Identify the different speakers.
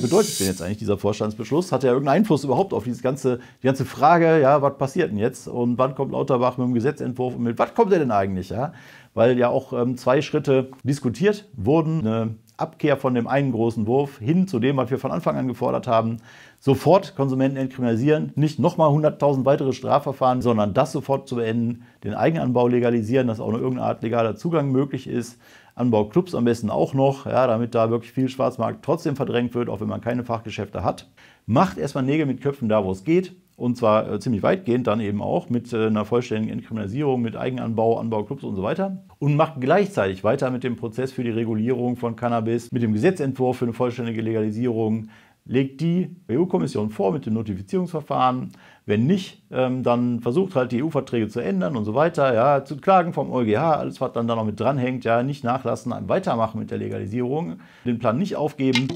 Speaker 1: bedeutet denn jetzt eigentlich dieser Vorstandsbeschluss? Hat er irgendeinen Einfluss überhaupt auf dieses ganze, die ganze Frage, ja, was passiert denn jetzt und wann kommt Lauterbach mit dem Gesetzentwurf und mit was kommt er denn eigentlich, ja? Weil ja auch ähm, zwei Schritte diskutiert wurden, eine Abkehr von dem einen großen Wurf hin zu dem, was wir von Anfang an gefordert haben. Sofort Konsumenten entkriminalisieren, nicht nochmal 100.000 weitere Strafverfahren, sondern das sofort zu beenden, den Eigenanbau legalisieren, dass auch nur irgendeine Art legaler Zugang möglich ist. Anbauclubs am besten auch noch, ja, damit da wirklich viel Schwarzmarkt trotzdem verdrängt wird, auch wenn man keine Fachgeschäfte hat. Macht erstmal Nägel mit Köpfen da, wo es geht. Und zwar äh, ziemlich weitgehend dann eben auch mit äh, einer vollständigen Entkriminalisierung, mit Eigenanbau, Anbauclubs und so weiter. Und macht gleichzeitig weiter mit dem Prozess für die Regulierung von Cannabis, mit dem Gesetzentwurf für eine vollständige Legalisierung, legt die EU-Kommission vor mit dem Notifizierungsverfahren. Wenn nicht, ähm, dann versucht halt die EU-Verträge zu ändern und so weiter. Ja, zu Klagen vom EuGH, alles was dann da noch mit dranhängt. Ja, nicht nachlassen, weitermachen mit der Legalisierung, den Plan nicht aufgeben.